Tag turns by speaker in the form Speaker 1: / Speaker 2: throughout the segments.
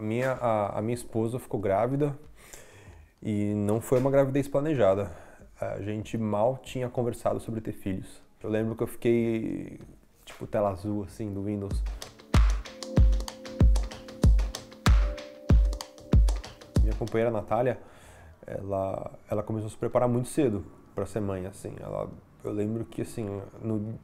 Speaker 1: A minha, a, a minha esposa ficou grávida e não foi uma gravidez planejada. A gente mal tinha conversado sobre ter filhos. Eu lembro que eu fiquei tipo tela azul assim do Windows. Minha companheira Natália, ela ela começou a se preparar muito cedo para ser mãe assim. Ela eu lembro que assim, no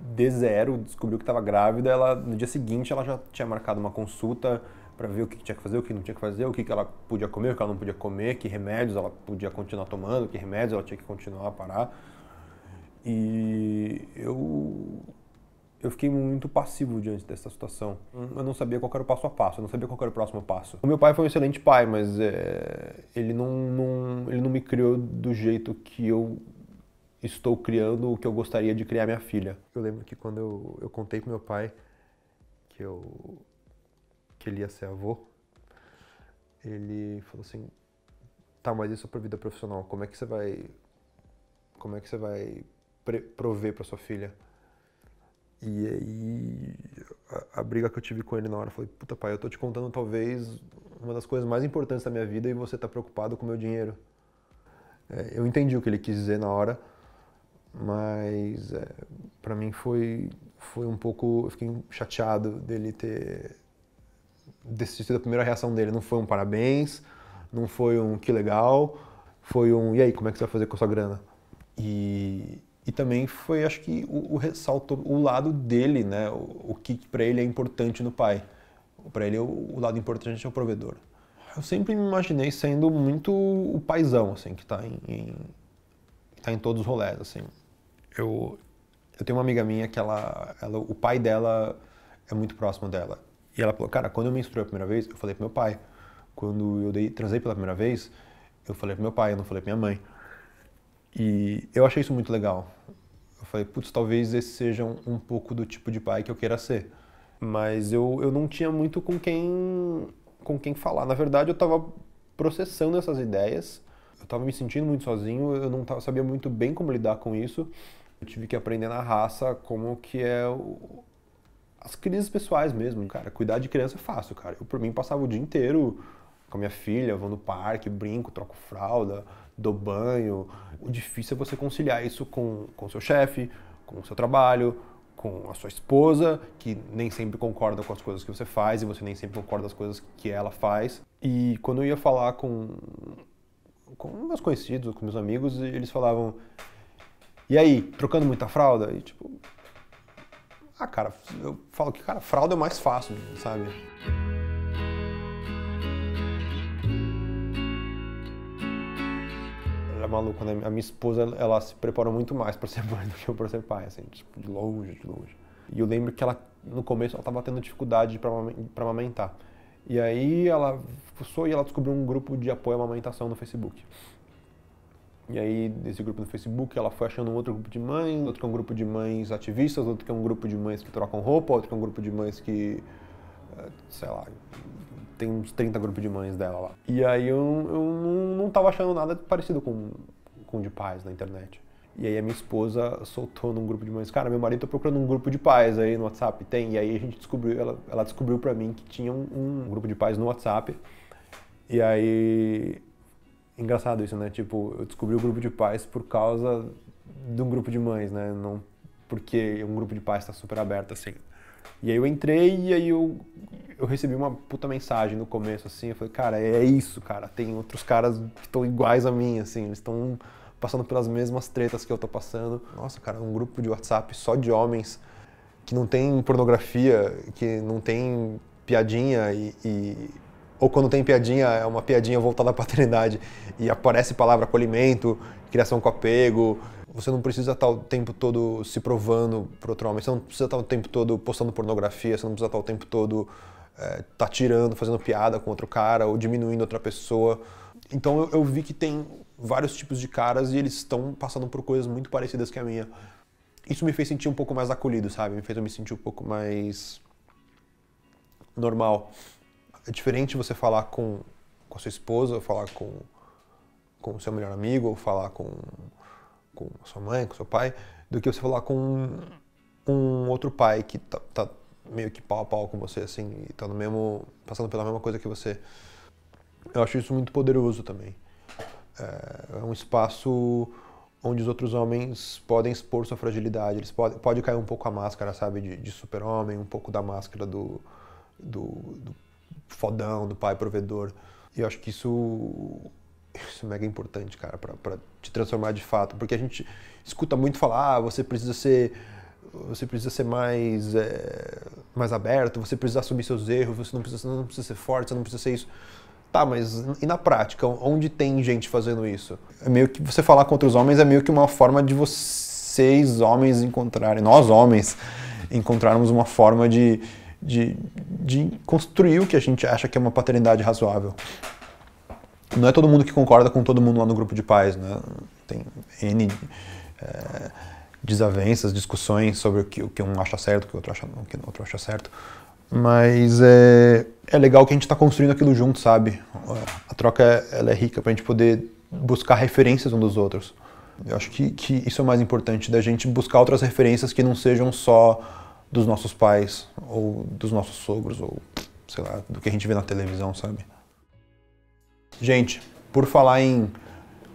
Speaker 1: D zero, descobriu que estava grávida, ela no dia seguinte ela já tinha marcado uma consulta para ver o que tinha que fazer, o que não tinha que fazer, o que ela podia comer, o que ela não podia comer, que remédios ela podia continuar tomando, que remédios ela tinha que continuar a parar. E eu eu fiquei muito passivo diante dessa situação. Uhum. Eu não sabia qual era o passo a passo, eu não sabia qual era o próximo passo. O meu pai foi um excelente pai, mas é, ele, não, não, ele não me criou do jeito que eu estou criando o que eu gostaria de criar minha filha. Eu lembro que quando eu, eu contei pro meu pai que eu que ele ia ser avô, ele falou assim: tá, mas isso é pra vida profissional, como é que você vai. Como é que você vai prover para sua filha? E aí, a, a, briga que eu tive com ele na hora, foi, puta pai, eu tô te contando talvez uma das coisas mais importantes da minha vida e você tá preocupado com o meu dinheiro. É, eu entendi o que ele quis dizer na hora, mas é, para mim foi, foi um pouco. Eu fiquei chateado dele ter desse sido a primeira reação dele. Não foi um parabéns, não foi um que legal, foi um e aí, como é que você vai fazer com a sua grana? E, e também foi, acho que, o, o ressaltou o lado dele, né? O, o que para ele é importante no pai. Para ele, o, o, lado importante é o provedor. Eu sempre me imaginei sendo muito o paizão, assim, que está em, em, tá em todos os rolés, assim. Eu, eu tenho uma amiga minha que ela, ela o pai dela é muito próximo dela. E ela falou, cara, quando eu menstruei a primeira vez, eu falei pro meu pai. Quando eu dei, transei pela primeira vez, eu falei pro meu pai, eu não falei pra minha mãe. E eu achei isso muito legal. Eu falei, putz, talvez esse seja um, pouco do tipo de pai que eu queira ser. Mas eu, eu não tinha muito com quem, com quem falar. Na verdade, eu tava processando essas ideias, eu tava me sentindo muito sozinho, eu não tava, sabia muito bem como lidar com isso. Eu tive que aprender na raça como que é o, as crises pessoais mesmo, cara. Cuidar de criança é fácil, cara. Eu, por mim, passava o dia inteiro com a minha filha, vou no parque, brinco, troco fralda, dou banho. O difícil é você conciliar isso com o seu chefe, com o seu trabalho, com a sua esposa, que nem sempre concorda com as coisas que você faz e você nem sempre concorda com as coisas que ela faz. E quando eu ia falar com, com meus conhecidos, com meus amigos, eles falavam: E aí, trocando muita fralda? E tipo, ah, cara, eu falo que, cara, fralda é o mais fácil, sabe? Ela é maluca, né? A minha esposa, ela se preparou muito mais para ser mãe do que eu para ser pai, assim, tipo, de longe, de longe. E eu lembro que ela, no começo, ela tava tendo dificuldade para amamentar. E aí ela fuçou e ela descobriu um grupo de apoio à amamentação no Facebook. E aí, desse grupo no Facebook, ela foi achando um outro grupo de mães, outro que é um grupo de mães ativistas, outro que é um grupo de mães que trocam roupa, outro que é um grupo de mães que, eh, sei lá, tem uns 30 grupos de mães dela lá. E aí eu, eu não, não tava achando nada parecido com, com de pais na internet. E aí a minha esposa soltou num grupo de mães, cara, meu marido tá procurando um grupo de pais aí no WhatsApp, tem? E aí a gente descobriu, ela, ela descobriu para mim que tinha um, um grupo de pais no WhatsApp. E aí engraçado isso, né? Tipo, eu descobri o grupo de pais por causa de um grupo de mães, né? Não porque um grupo de pais está super aberto assim. E aí eu entrei e aí eu, eu recebi uma puta mensagem no começo, assim, eu falei, cara, é isso, cara, tem outros caras que estão iguais a mim, assim, eles estão passando pelas mesmas tretas que eu tô passando. Nossa, cara, um grupo de WhatsApp só de homens que não tem pornografia, que não tem piadinha e, e ou quando tem piadinha, é uma piadinha voltada à paternidade e aparece palavra acolhimento, criação com apego. Você não precisa estar o tempo todo se provando para outro homem, você não precisa estar o tempo todo postando pornografia, você não precisa estar o tempo todo é, tá tirando, fazendo piada com outro cara ou diminuindo outra pessoa. Então eu, eu vi que tem vários tipos de caras e eles estão passando por coisas muito parecidas que a minha. Isso me fez sentir um pouco mais acolhido, sabe? Me fez eu me sentir um pouco mais normal é diferente você falar com, com a sua esposa, ou falar com, com o seu melhor amigo, ou falar com, com a sua mãe, com o seu pai, do que você falar com um, outro pai que tá, tá, meio que pau a pau com você, assim, e tá no mesmo, passando pela mesma coisa que você. Eu acho isso muito poderoso também. É, é um espaço onde os outros homens podem expor sua fragilidade, eles podem pode cair um pouco a máscara, sabe, de, de super-homem, um pouco da máscara do, do, do fodão, do pai provedor. E eu acho que isso, isso é mega importante, cara, para te transformar de fato. Porque a gente escuta muito falar, ah, você precisa ser você precisa ser mais, é, mais aberto, você precisa assumir seus erros, você não precisa, não precisa ser forte, você não precisa ser isso. Tá, mas e na prática? Onde tem gente fazendo isso? É meio que você falar contra os homens é meio que uma forma de vocês, homens, encontrarem, nós homens, encontrarmos uma forma de, de, de construir o que a gente acha que é uma paternidade razoável. Não é todo mundo que concorda com todo mundo lá no grupo de pais, né? Tem N é, desavenças, discussões sobre o que, o que um acha certo, o que o outro acha, o que o outro acha certo. Mas é, é legal que a gente está construindo aquilo junto, sabe? A troca ela é rica para a gente poder buscar referências um dos outros. Eu acho que, que isso é o mais importante, da gente buscar outras referências que não sejam só dos nossos pais ou dos nossos sogros ou sei lá, do que a gente vê na televisão, sabe? Gente, por falar em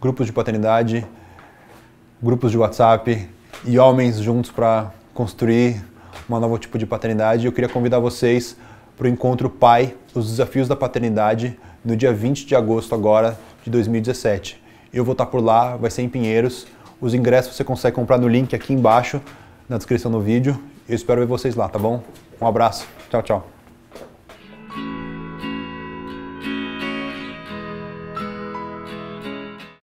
Speaker 1: grupos de paternidade, grupos de WhatsApp e homens juntos para construir um novo tipo de paternidade, eu queria convidar vocês para o encontro Pai, os desafios da paternidade, no dia 20 de agosto agora de 2017. Eu vou estar por lá, vai ser em Pinheiros. Os ingressos você consegue comprar no link aqui embaixo na descrição do vídeo eu espero ver vocês lá, tá bom? Um abraço. Tchau, tchau.